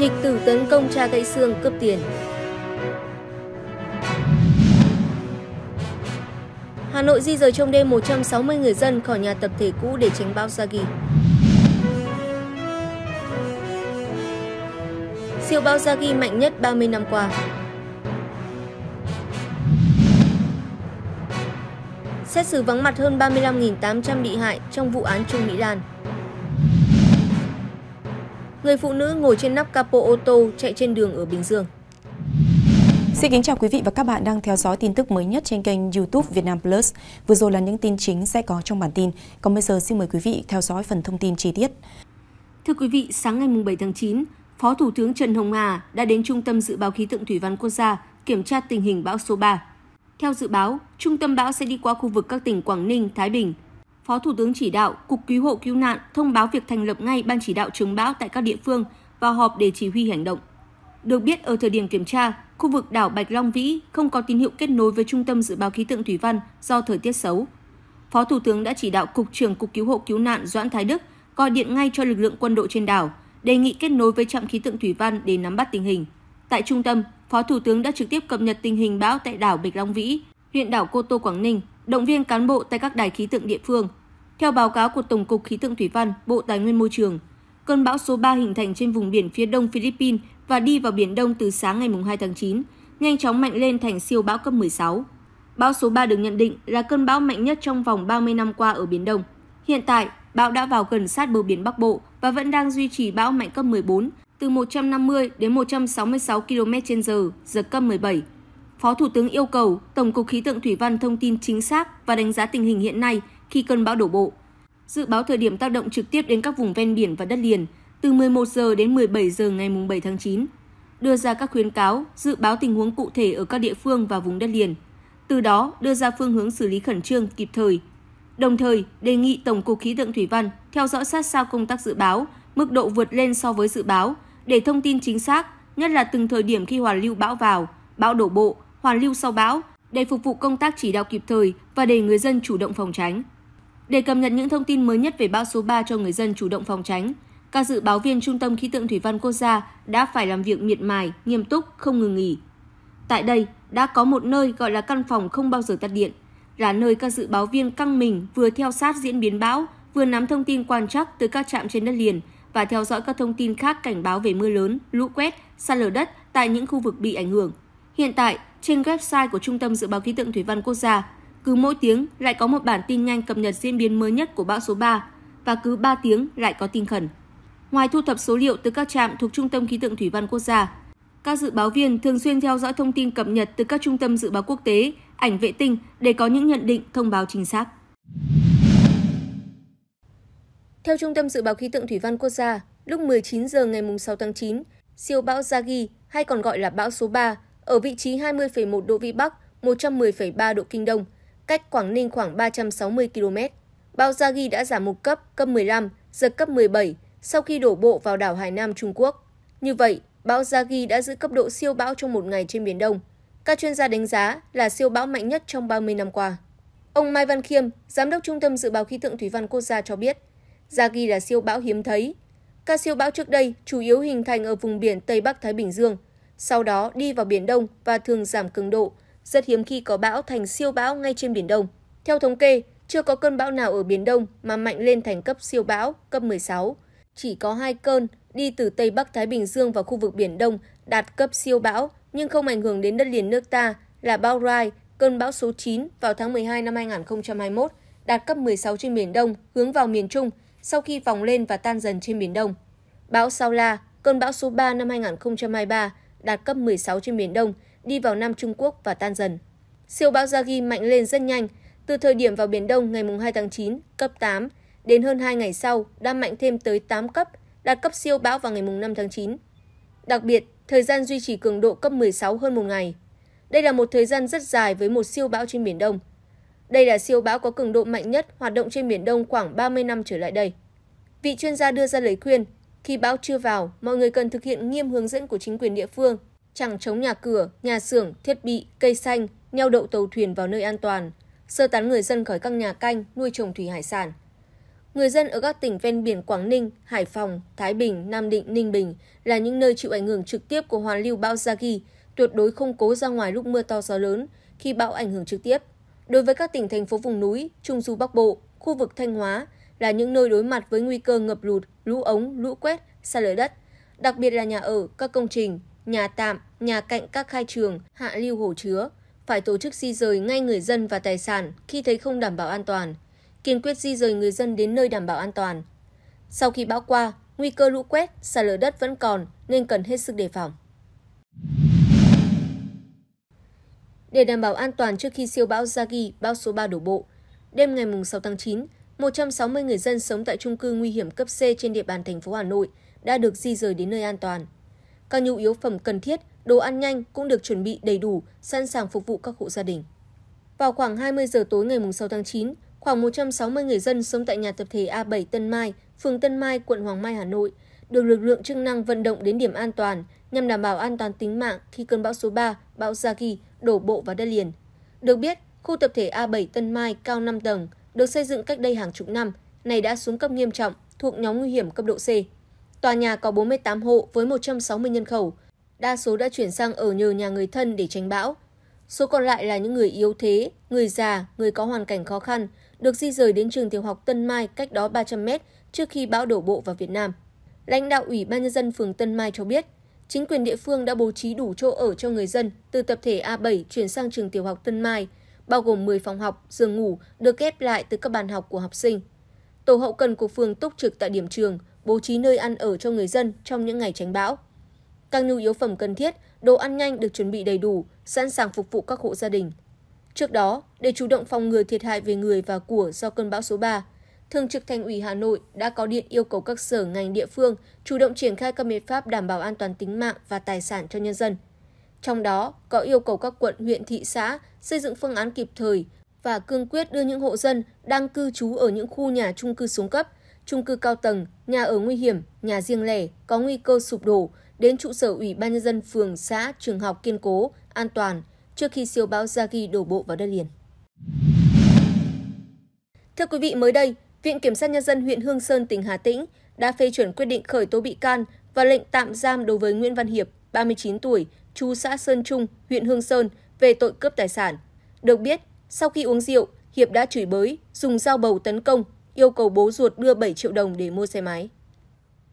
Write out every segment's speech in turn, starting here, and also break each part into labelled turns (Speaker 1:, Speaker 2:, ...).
Speaker 1: Nghịch tử tấn công cha gãy xương cướp tiền. Hà Nội di rời trong đêm 160 người dân khỏi nhà tập thể cũ để tránh bão Sagi. Siêu bão Sagi mạnh nhất 30 năm qua. Xét xử vắng mặt hơn 35.800 bị hại trong vụ án Trung Mỹ Lan. Người phụ nữ ngồi trên nắp capo ô tô chạy trên đường ở Bình Dương. Xin kính chào quý vị và các bạn đang theo dõi tin tức mới nhất trên kênh YouTube Việt Nam Plus. Vừa rồi là những tin chính sẽ có trong bản tin. Còn bây giờ xin mời quý vị theo dõi phần thông tin chi tiết. Thưa quý vị, sáng ngày 7 tháng 9, Phó Thủ tướng Trần Hồng Hà đã đến Trung tâm Dự báo Khí tượng Thủy văn Quốc gia kiểm tra tình hình bão số 3. Theo dự báo, trung tâm bão sẽ đi qua khu vực các tỉnh Quảng Ninh, Thái Bình, Phó Thủ tướng chỉ đạo Cục Cứu hộ Cứu nạn thông báo việc thành lập ngay ban chỉ đạo chống bão tại các địa phương và họp để chỉ huy hành động. Được biết ở thời điểm kiểm tra, khu vực đảo Bạch Long Vĩ không có tín hiệu kết nối với trung tâm dự báo khí tượng thủy văn do thời tiết xấu. Phó Thủ tướng đã chỉ đạo Cục trưởng Cục Cứu hộ Cứu nạn Doãn Thái Đức gọi điện ngay cho lực lượng quân đội trên đảo, đề nghị kết nối với trạm khí tượng thủy văn để nắm bắt tình hình. Tại trung tâm, Phó Thủ tướng đã trực tiếp cập nhật tình hình bão tại đảo Bạch Long Vĩ, huyện đảo Cô Tô Quảng Ninh động viên cán bộ tại các đài khí tượng địa phương. Theo báo cáo của Tổng cục Khí tượng Thủy văn, Bộ Tài nguyên Môi trường, cơn bão số 3 hình thành trên vùng biển phía đông Philippines và đi vào Biển Đông từ sáng ngày 2 tháng 9, nhanh chóng mạnh lên thành siêu bão cấp 16. Bão số 3 được nhận định là cơn bão mạnh nhất trong vòng 30 năm qua ở Biển Đông. Hiện tại, bão đã vào gần sát bờ biển Bắc Bộ và vẫn đang duy trì bão mạnh cấp 14, từ 150 đến 166 km/h, giật cấp 17, Phó Thủ tướng yêu cầu Tổng cục Khí tượng Thủy văn thông tin chính xác và đánh giá tình hình hiện nay khi cơn bão đổ bộ. Dự báo thời điểm tác động trực tiếp đến các vùng ven biển và đất liền từ 11 giờ đến 17 giờ ngày 7 tháng 9, đưa ra các khuyến cáo, dự báo tình huống cụ thể ở các địa phương và vùng đất liền. Từ đó đưa ra phương hướng xử lý khẩn trương, kịp thời. Đồng thời, đề nghị Tổng cục Khí tượng Thủy văn theo dõi sát sao công tác dự báo, mức độ vượt lên so với dự báo để thông tin chính xác, nhất là từng thời điểm khi hoàn lưu bão vào, bão đổ bộ, hoàn lưu sau bão để phục vụ công tác chỉ đạo kịp thời và để người dân chủ động phòng tránh. Để cập nhật những thông tin mới nhất về bão số 3 cho người dân chủ động phòng tránh, các dự báo viên Trung tâm Khí tượng Thủy văn Quốc gia đã phải làm việc miệt mài, nghiêm túc, không ngừng nghỉ. Tại đây, đã có một nơi gọi là căn phòng không bao giờ tắt điện, là nơi các dự báo viên căng mình vừa theo sát diễn biến bão, vừa nắm thông tin quan trắc từ các trạm trên đất liền và theo dõi các thông tin khác cảnh báo về mưa lớn, lũ quét, sạt lở đất tại những khu vực bị ảnh hưởng, Hiện tại, trên website của Trung tâm Dự báo Khí tượng Thủy văn Quốc gia, cứ mỗi tiếng lại có một bản tin nhanh cập nhật diễn biến mới nhất của bão số 3 và cứ 3 tiếng lại có tin khẩn. Ngoài thu thập số liệu từ các trạm thuộc Trung tâm Khí tượng Thủy văn Quốc gia, các dự báo viên thường xuyên theo dõi thông tin cập nhật từ các trung tâm dự báo quốc tế, ảnh vệ tinh để có những nhận định thông báo chính xác. Theo Trung tâm Dự báo Khí tượng Thủy văn Quốc gia, lúc 19 giờ ngày 6 tháng 9, siêu bão zagi hay còn gọi là bão số 3 ở vị trí 20,1 độ Vĩ Bắc, 110,3 độ Kinh Đông, cách Quảng Ninh khoảng 360 km. Bão Yagi đã giảm một cấp, cấp 15, giật cấp 17 sau khi đổ bộ vào đảo Hải Nam Trung Quốc. Như vậy, bão Yagi đã giữ cấp độ siêu bão trong một ngày trên Biển Đông. Các chuyên gia đánh giá là siêu bão mạnh nhất trong 30 năm qua. Ông Mai Văn Khiêm, Giám đốc Trung tâm Dự báo Khí tượng Thủy văn Quốc gia cho biết, Yagi là siêu bão hiếm thấy. Các siêu bão trước đây chủ yếu hình thành ở vùng biển Tây Bắc Thái Bình Dương – sau đó đi vào Biển Đông và thường giảm cường độ, rất hiếm khi có bão thành siêu bão ngay trên Biển Đông. Theo thống kê, chưa có cơn bão nào ở Biển Đông mà mạnh lên thành cấp siêu bão, cấp 16. Chỉ có hai cơn đi từ Tây Bắc Thái Bình Dương vào khu vực Biển Đông đạt cấp siêu bão nhưng không ảnh hưởng đến đất liền nước ta là bão Rai, cơn bão số 9 vào tháng 12 năm 2021 đạt cấp 16 trên Biển Đông hướng vào miền Trung sau khi vòng lên và tan dần trên Biển Đông. Bão Sao La, cơn bão số 3 năm 2023 đạt cấp 16 trên Biển Đông, đi vào Nam Trung Quốc và tan dần. Siêu bão Yagi mạnh lên rất nhanh, từ thời điểm vào Biển Đông ngày 2 tháng 9, cấp 8, đến hơn 2 ngày sau đã mạnh thêm tới 8 cấp, đạt cấp siêu bão vào ngày 5 tháng 9. Đặc biệt, thời gian duy trì cường độ cấp 16 hơn một ngày. Đây là một thời gian rất dài với một siêu bão trên Biển Đông. Đây là siêu bão có cường độ mạnh nhất hoạt động trên Biển Đông khoảng 30 năm trở lại đây. Vị chuyên gia đưa ra lời khuyên khi bão chưa vào, mọi người cần thực hiện nghiêm hướng dẫn của chính quyền địa phương, chẳng chống nhà cửa, nhà xưởng, thiết bị, cây xanh, neo đậu tàu thuyền vào nơi an toàn, sơ tán người dân khỏi các nhà canh, nuôi trồng thủy hải sản. Người dân ở các tỉnh ven biển Quảng Ninh, Hải Phòng, Thái Bình, Nam Định, Ninh Bình là những nơi chịu ảnh hưởng trực tiếp của hoàn lưu bão Yagi, tuyệt đối không cố ra ngoài lúc mưa to gió lớn khi bão ảnh hưởng trực tiếp. Đối với các tỉnh thành phố vùng núi, Trung du Bắc Bộ, khu vực Thanh Hóa, là những nơi đối mặt với nguy cơ ngập lụt, lũ ống, lũ quét, xa lở đất, đặc biệt là nhà ở, các công trình, nhà tạm, nhà cạnh các khai trường, hạ lưu hồ chứa, phải tổ chức di rời ngay người dân và tài sản khi thấy không đảm bảo an toàn, kiên quyết di rời người dân đến nơi đảm bảo an toàn. Sau khi bão qua, nguy cơ lũ quét, sạt lở đất vẫn còn nên cần hết sức đề phòng. Để đảm bảo an toàn trước khi siêu bão Zagi bão số 3 đổ bộ, đêm ngày 6 tháng 9, một trăm sáu mươi người dân sống tại trung cư nguy hiểm cấp C trên địa bàn thành phố Hà Nội đã được di rời đến nơi an toàn. Các nhu yếu phẩm cần thiết, đồ ăn nhanh cũng được chuẩn bị đầy đủ, sẵn sàng phục vụ các hộ gia đình. Vào khoảng 20 giờ tối ngày 6 tháng 9, khoảng 160 người dân sống tại nhà tập thể A7 Tân Mai, phường Tân Mai, quận Hoàng Mai, Hà Nội, được lực lượng chức năng vận động đến điểm an toàn nhằm đảm bảo an toàn tính mạng khi cơn bão số 3, bão Zagi, đổ bộ vào đất liền. Được biết, khu tập thể A7 Tân Mai cao 5 tầng, được xây dựng cách đây hàng chục năm, này đã xuống cấp nghiêm trọng, thuộc nhóm nguy hiểm cấp độ C. Tòa nhà có 48 hộ với 160 nhân khẩu, đa số đã chuyển sang ở nhờ nhà người thân để tránh bão. Số còn lại là những người yếu thế, người già, người có hoàn cảnh khó khăn, được di rời đến trường tiểu học Tân Mai cách đó 300 mét trước khi bão đổ bộ vào Việt Nam. Lãnh đạo Ủy ban Nhân dân phường Tân Mai cho biết, chính quyền địa phương đã bố trí đủ chỗ ở cho người dân từ tập thể A7 chuyển sang trường tiểu học Tân Mai – bao gồm 10 phòng học, giường ngủ được ghép lại từ các bàn học của học sinh. Tổ hậu cần của phường túc trực tại điểm trường, bố trí nơi ăn ở cho người dân trong những ngày tránh bão. Các nhu yếu phẩm cần thiết, đồ ăn nhanh được chuẩn bị đầy đủ, sẵn sàng phục vụ các hộ gia đình. Trước đó, để chủ động phòng ngừa thiệt hại về người và của do cơn bão số 3, Thường trực Thành ủy Hà Nội đã có điện yêu cầu các sở ngành địa phương chủ động triển khai các biện pháp đảm bảo an toàn tính mạng và tài sản cho nhân dân trong đó có yêu cầu các quận, huyện, thị xã xây dựng phương án kịp thời và cương quyết đưa những hộ dân đang cư trú ở những khu nhà trung cư xuống cấp, trung cư cao tầng, nhà ở nguy hiểm, nhà riêng lẻ có nguy cơ sụp đổ đến trụ sở Ủy ban nhân dân phường, xã, trường học kiên cố, an toàn trước khi siêu bão Yagi đổ bộ vào đất liền. Thưa quý vị, mới đây, Viện Kiểm sát Nhân dân huyện Hương Sơn, tỉnh Hà Tĩnh đã phê chuẩn quyết định khởi tố bị can và lệnh tạm giam đối với Nguyễn Văn Hiệp, 39 tuổi, chú xã Sơn Trung, huyện Hương Sơn về tội cướp tài sản. Được biết, sau khi uống rượu, Hiệp đã chửi bới, dùng dao bầu tấn công, yêu cầu bố ruột đưa 7 triệu đồng để mua xe máy.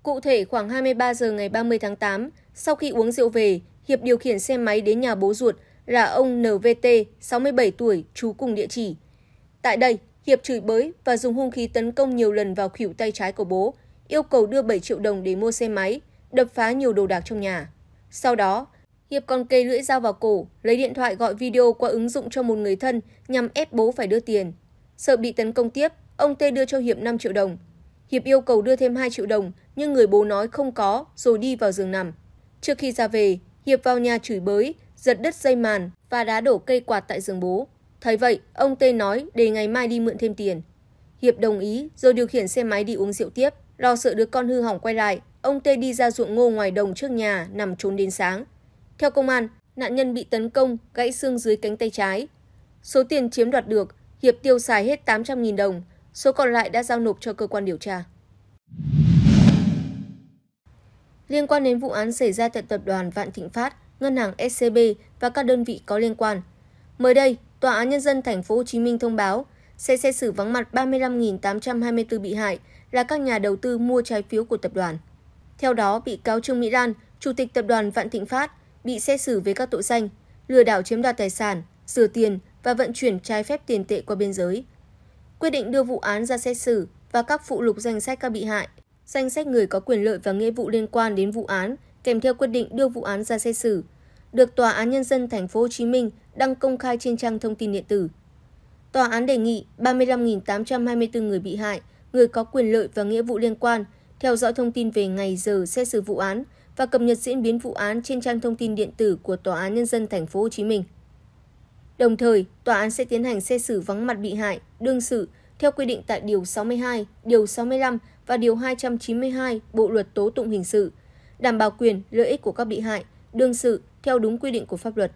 Speaker 1: Cụ thể khoảng 23 giờ ngày 30 tháng 8, sau khi uống rượu về, Hiệp điều khiển xe máy đến nhà bố ruột là ông NVT, 67 tuổi, trú cùng địa chỉ. Tại đây, Hiệp chửi bới và dùng hung khí tấn công nhiều lần vào khỉu tay trái của bố, yêu cầu đưa 7 triệu đồng để mua xe máy, đập phá nhiều đồ đạc trong nhà. Sau đó, Hiệp còn kề lưỡi dao vào cổ, lấy điện thoại gọi video qua ứng dụng cho một người thân nhằm ép bố phải đưa tiền. Sợ bị tấn công tiếp, ông Tê đưa cho Hiệp 5 triệu đồng. Hiệp yêu cầu đưa thêm 2 triệu đồng, nhưng người bố nói không có rồi đi vào giường nằm. Trước khi ra về, Hiệp vào nhà chửi bới, giật đứt dây màn và đá đổ cây quạt tại giường bố. Thấy vậy, ông Tê nói để ngày mai đi mượn thêm tiền. Hiệp đồng ý rồi điều khiển xe máy đi uống rượu tiếp. Lo sợ đứa con hư hỏng quay lại, ông Tê đi ra ruộng ngô ngoài đồng trước nhà nằm trốn đến sáng. Theo công an, nạn nhân bị tấn công, gãy xương dưới cánh tay trái. Số tiền chiếm đoạt được, Hiệp tiêu xài hết 800.000 đồng, số còn lại đã giao nộp cho cơ quan điều tra. Liên quan đến vụ án xảy ra tại tập đoàn Vạn Thịnh Phát, ngân hàng SCB và các đơn vị có liên quan. Mới đây, Tòa án nhân dân thành phố Hồ Chí Minh thông báo sẽ xét xử vắng mặt 35.824 bị hại là các nhà đầu tư mua trái phiếu của tập đoàn. Theo đó, bị cáo Trương Mỹ Lan, chủ tịch tập đoàn Vạn Thịnh Phát bị xét xử với các tội danh lừa đảo chiếm đoạt tài sản, rửa tiền và vận chuyển trái phép tiền tệ qua biên giới. Quyết định đưa vụ án ra xét xử và các phụ lục danh sách các bị hại, danh sách người có quyền lợi và nghĩa vụ liên quan đến vụ án kèm theo quyết định đưa vụ án ra xét xử, được Tòa án Nhân dân Thành phố Hồ Chí Minh đăng công khai trên trang thông tin điện tử. Tòa án đề nghị 35.824 người bị hại, người có quyền lợi và nghĩa vụ liên quan theo dõi thông tin về ngày giờ xét xử vụ án – và cập nhật diễn biến vụ án trên trang thông tin điện tử của Tòa án Nhân dân thành phố Hồ Chí Minh. Đồng thời, tòa án sẽ tiến hành xét xử vắng mặt bị hại, đương sự, theo quy định tại Điều 62, Điều 65 và Điều 292 Bộ Luật Tố Tụng Hình Sự, đảm bảo quyền, lợi ích của các bị hại, đương sự theo đúng quy định của pháp luật.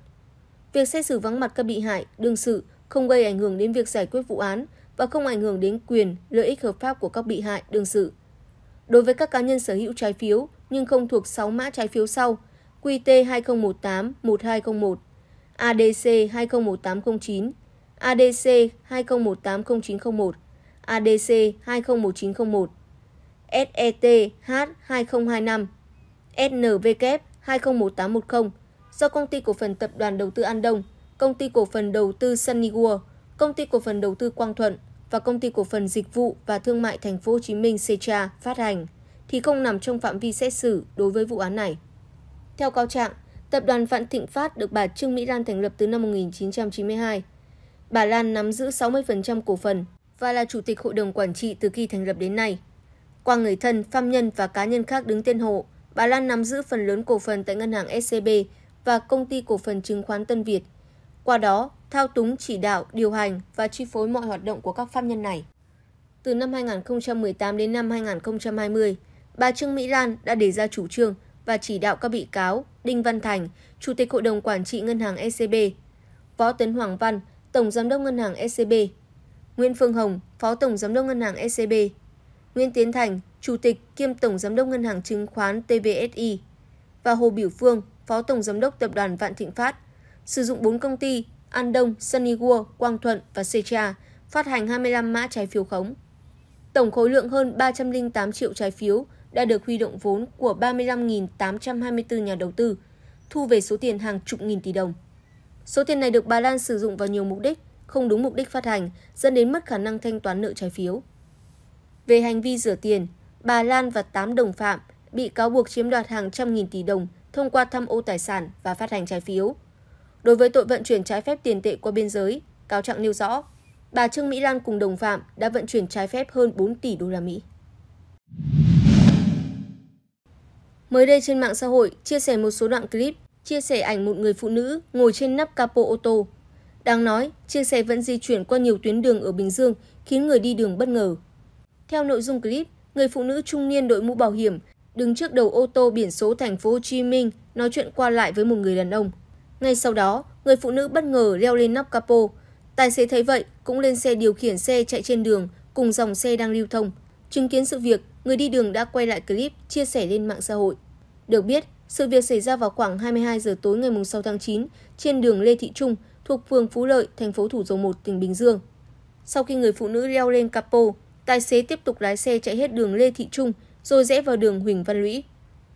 Speaker 1: Việc xét xử vắng mặt các bị hại, đương sự không gây ảnh hưởng đến việc giải quyết vụ án và không ảnh hưởng đến quyền, lợi ích hợp pháp của các bị hại, đương sự. Đối với các cá nhân sở hữu trái phiếu, nhưng không thuộc 6 mã trái phiếu sau QT 2018-1201, ADC 201809, ADC 20180901, ADC 201901, SET H 2025, SNVK 201810 do công ty cổ phần tập đoàn đầu tư An Đông, công ty cổ phần đầu tư Sunny World, công ty cổ phần đầu tư Quang Thuận và công ty cổ phần dịch vụ và thương mại thành phố Hồ Chí Minh Secha phát hành thì không nằm trong phạm vi xét xử đối với vụ án này. Theo cáo trạng, tập đoàn Vạn Thịnh Phát được bà Trương Mỹ Lan thành lập từ năm 1992. Bà Lan nắm giữ 60% cổ phần và là chủ tịch hội đồng quản trị từ khi thành lập đến nay. Qua người thân, phạm nhân và cá nhân khác đứng tên hộ, bà Lan nắm giữ phần lớn cổ phần tại ngân hàng SCB e và công ty cổ phần chứng khoán Tân Việt. Qua đó, thao túng chỉ đạo, điều hành và chi phối mọi hoạt động của các pháp nhân này. Từ năm 2018 đến năm 2020, bà Trương Mỹ Lan đã đề ra chủ trương và chỉ đạo các bị cáo Đinh Văn Thành, Chủ tịch Hội đồng Quản trị Ngân hàng ECB, Võ Tấn Hoàng Văn, Tổng Giám đốc Ngân hàng ECB, Nguyễn Phương Hồng, Phó Tổng Giám đốc Ngân hàng ECB, Nguyễn Tiến Thành, Chủ tịch kiêm Tổng Giám đốc Ngân hàng Chứng khoán TVSI và Hồ Biểu Phương, Phó Tổng Giám đốc Tập đoàn Vạn Thịnh Phát, sử dụng 4 công ty An Đông, Sunny World, Quang Thuận và Secha phát hành 25 mã trái phiếu khống. Tổng khối lượng hơn 308 triệu trái phiếu đã được huy động vốn của 35.824 nhà đầu tư, thu về số tiền hàng chục nghìn tỷ đồng. Số tiền này được Bà Lan sử dụng vào nhiều mục đích, không đúng mục đích phát hành, dẫn đến mất khả năng thanh toán nợ trái phiếu. Về hành vi rửa tiền, bà Lan và 8 đồng phạm bị cáo buộc chiếm đoạt hàng trăm nghìn tỷ đồng thông qua tham ô tài sản và phát hành trái phiếu. Đối với tội vận chuyển trái phép tiền tệ qua biên giới, cáo trạng nêu rõ, bà Trương Mỹ Lan cùng đồng phạm đã vận chuyển trái phép hơn 4 tỷ đô la Mỹ mới đây trên mạng xã hội chia sẻ một số đoạn clip chia sẻ ảnh một người phụ nữ ngồi trên nắp capo ô tô. Đáng nói, chiếc xe vẫn di chuyển qua nhiều tuyến đường ở Bình Dương, khiến người đi đường bất ngờ. Theo nội dung clip, người phụ nữ trung niên đội mũ bảo hiểm đứng trước đầu ô tô biển số thành phố Hồ Chí Minh nói chuyện qua lại với một người đàn ông. Ngay sau đó, người phụ nữ bất ngờ leo lên nắp capo. Tài xế thấy vậy cũng lên xe điều khiển xe chạy trên đường cùng dòng xe đang lưu thông. Chứng kiến sự việc, người đi đường đã quay lại clip chia sẻ lên mạng xã hội. Được biết, sự việc xảy ra vào khoảng 22 giờ tối ngày 6 tháng 9 trên đường Lê Thị Trung thuộc phường Phú Lợi, thành phố Thủ Dầu Một, tỉnh Bình Dương. Sau khi người phụ nữ leo lên capo, tài xế tiếp tục lái xe chạy hết đường Lê Thị Trung rồi rẽ vào đường Huỳnh Văn Lũy.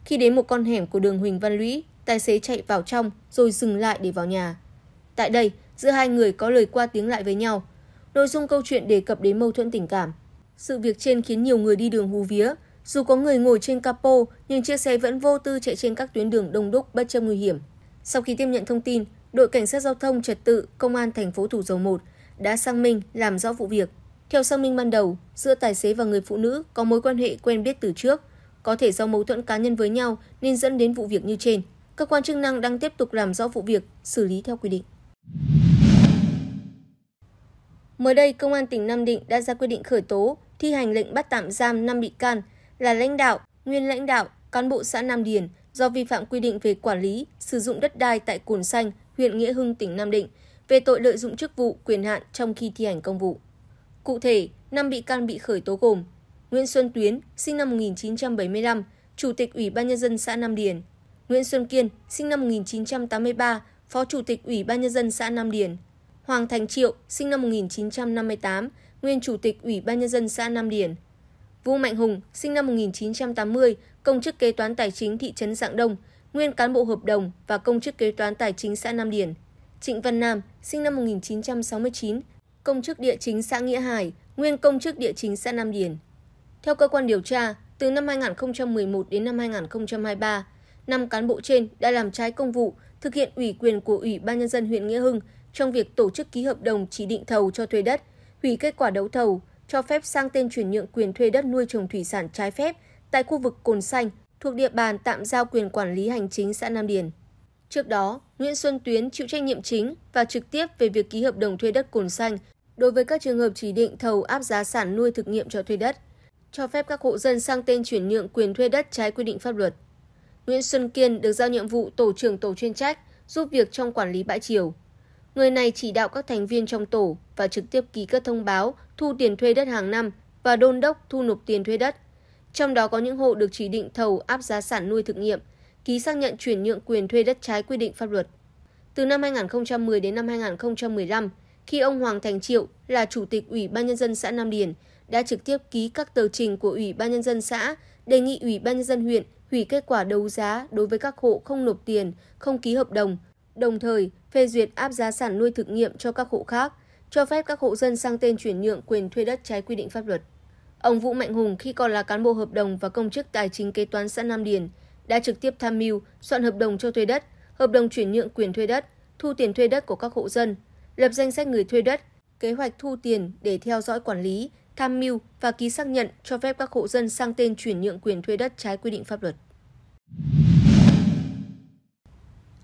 Speaker 1: Khi đến một con hẻm của đường Huỳnh Văn Lũy, tài xế chạy vào trong rồi dừng lại để vào nhà. Tại đây, giữa hai người có lời qua tiếng lại với nhau. Nội dung câu chuyện đề cập đến mâu thuẫn tình cảm. Sự việc trên khiến nhiều người đi đường hú vía. Dù có người ngồi trên capo, nhưng chiếc xe vẫn vô tư chạy trên các tuyến đường đông đúc bất chấp nguy hiểm. Sau khi tiếp nhận thông tin, đội cảnh sát giao thông trật tự công an thành phố Thủ Dầu Một đã sang minh làm rõ vụ việc. Theo xác minh ban đầu, giữa tài xế và người phụ nữ có mối quan hệ quen biết từ trước, có thể do mâu thuẫn cá nhân với nhau nên dẫn đến vụ việc như trên. Cơ quan chức năng đang tiếp tục làm rõ vụ việc, xử lý theo quy định. Mới đây, Công an tỉnh Nam Định đã ra quyết định khởi tố thi hành lệnh bắt tạm giam 5 bị can là lãnh đạo, nguyên lãnh đạo, cán bộ xã Nam Điền do vi phạm quy định về quản lý, sử dụng đất đai tại Cồn Xanh, huyện Nghĩa Hưng, tỉnh Nam Định về tội lợi dụng chức vụ, quyền hạn trong khi thi hành công vụ. Cụ thể, 5 bị can bị khởi tố gồm Nguyễn Xuân Tuyến, sinh năm 1975, Chủ tịch Ủy ban Nhân dân xã Nam Điền, Nguyễn Xuân Kiên, sinh năm 1983, Phó Chủ tịch Ủy ban Nhân dân xã Nam Điền, Hoàng Thành Triệu, sinh năm 1958, nguyên chủ tịch Ủy ban nhân dân xã Nam Điền. Vũ Mạnh Hùng, sinh năm 1980, công chức kế toán tài chính thị trấn Dạng Đông, nguyên cán bộ hợp đồng và công chức kế toán tài chính xã Nam Điền. Trịnh Văn Nam, sinh năm 1969, công chức địa chính xã Nghĩa Hải, nguyên công chức địa chính xã Nam Điền. Theo cơ quan điều tra, từ năm 2011 đến năm 2023, năm cán bộ trên đã làm trái công vụ, thực hiện ủy quyền của Ủy ban nhân dân huyện Nghĩa Hưng trong việc tổ chức ký hợp đồng chỉ định thầu cho thuê đất hủy kết quả đấu thầu, cho phép sang tên chuyển nhượng quyền thuê đất nuôi trồng thủy sản trái phép tại khu vực Cồn Xanh thuộc địa bàn tạm giao quyền quản lý hành chính xã Nam Điền. Trước đó, Nguyễn Xuân Tuyến chịu trách nhiệm chính và trực tiếp về việc ký hợp đồng thuê đất Cồn Xanh đối với các trường hợp chỉ định thầu áp giá sản nuôi thực nghiệm cho thuê đất, cho phép các hộ dân sang tên chuyển nhượng quyền thuê đất trái quy định pháp luật. Nguyễn Xuân Kiên được giao nhiệm vụ tổ trưởng tổ chuyên trách giúp việc trong quản lý bãi chiều. Người này chỉ đạo các thành viên trong tổ và trực tiếp ký các thông báo thu tiền thuê đất hàng năm và đôn đốc thu nộp tiền thuê đất. Trong đó có những hộ được chỉ định thầu áp giá sản nuôi thực nghiệm, ký xác nhận chuyển nhượng quyền thuê đất trái quy định pháp luật. Từ năm 2010 đến năm 2015, khi ông Hoàng Thành Triệu là chủ tịch Ủy ban nhân dân xã Nam Điền, đã trực tiếp ký các tờ trình của Ủy ban nhân dân xã đề nghị Ủy ban nhân dân huyện hủy kết quả đấu giá đối với các hộ không nộp tiền, không ký hợp đồng, đồng thời phê duyệt áp giá sản nuôi thực nghiệm cho các hộ khác, cho phép các hộ dân sang tên chuyển nhượng quyền thuê đất trái quy định pháp luật. Ông Vũ Mạnh Hùng khi còn là cán bộ hợp đồng và công chức tài chính kế toán xã Nam Điền đã trực tiếp tham mưu soạn hợp đồng cho thuê đất, hợp đồng chuyển nhượng quyền thuê đất, thu tiền thuê đất của các hộ dân, lập danh sách người thuê đất, kế hoạch thu tiền để theo dõi quản lý, tham mưu và ký xác nhận cho phép các hộ dân sang tên chuyển nhượng quyền thuê đất trái quy định pháp luật.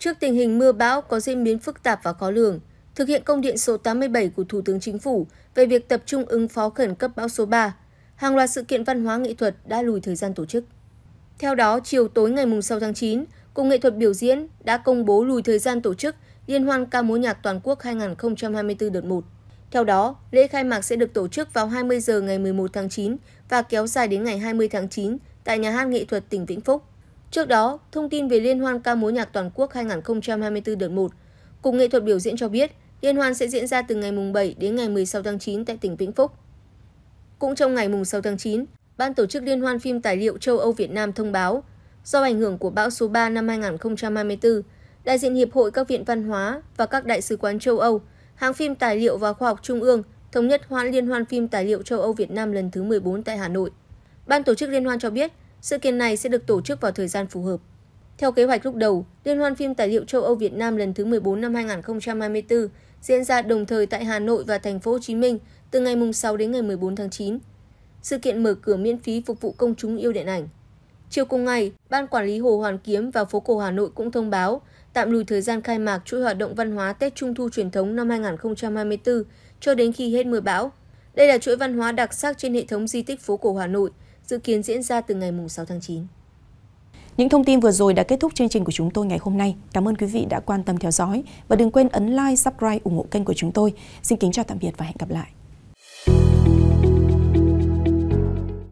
Speaker 1: Trước tình hình mưa bão có diễn biến phức tạp và khó lường, thực hiện công điện số 87 của Thủ tướng Chính phủ về việc tập trung ứng phó khẩn cấp bão số 3, hàng loạt sự kiện văn hóa nghệ thuật đã lùi thời gian tổ chức. Theo đó, chiều tối ngày 6 tháng 9, Cục Nghệ thuật biểu diễn đã công bố lùi thời gian tổ chức Liên hoan ca múa nhạc toàn quốc 2024 đợt 1. Theo đó, lễ khai mạc sẽ được tổ chức vào 20 giờ ngày 11 tháng 9 và kéo dài đến ngày 20 tháng 9 tại Nhà hát Nghệ thuật tỉnh Vĩnh Phúc. Trước đó, thông tin về Liên hoan ca múa nhạc toàn quốc 2024 đợt 1, Cục Nghệ thuật biểu diễn cho biết, liên hoan sẽ diễn ra từ ngày mùng 7 đến ngày 16 tháng 9 tại tỉnh Vĩnh Phúc. Cũng trong ngày mùng 6 tháng 9, Ban tổ chức Liên hoan phim tài liệu châu Âu Việt Nam thông báo, do ảnh hưởng của bão số 3 năm 2024, đại diện Hiệp hội các viện văn hóa và các đại sứ quán châu Âu, hãng phim tài liệu và khoa học trung ương thống nhất hoãn Liên hoan phim tài liệu châu Âu Việt Nam lần thứ 14 tại Hà Nội. Ban tổ chức Liên hoan cho biết, sự kiện này sẽ được tổ chức vào thời gian phù hợp. Theo kế hoạch lúc đầu, Liên hoan phim tài liệu châu Âu Việt Nam lần thứ 14 năm 2024 diễn ra đồng thời tại Hà Nội và thành phố Hồ Chí Minh từ ngày 6 đến ngày 14 tháng 9. Sự kiện mở cửa miễn phí phục vụ công chúng yêu điện ảnh. Chiều cùng ngày, Ban Quản lý Hồ Hoàn Kiếm và phố cổ Hà Nội cũng thông báo tạm lùi thời gian khai mạc chuỗi hoạt động văn hóa Tết Trung thu truyền thống năm 2024 cho đến khi hết mưa bão. Đây là chuỗi văn hóa đặc sắc trên hệ thống di tích phố cổ Hà Nội, dự kiến diễn ra từ ngày 6 tháng 9. Những thông tin vừa rồi đã kết thúc chương trình của chúng tôi ngày hôm nay. Cảm ơn quý vị đã quan tâm theo dõi và đừng quên ấn like, subscribe, ủng hộ kênh của chúng tôi. Xin kính chào tạm biệt và hẹn gặp lại.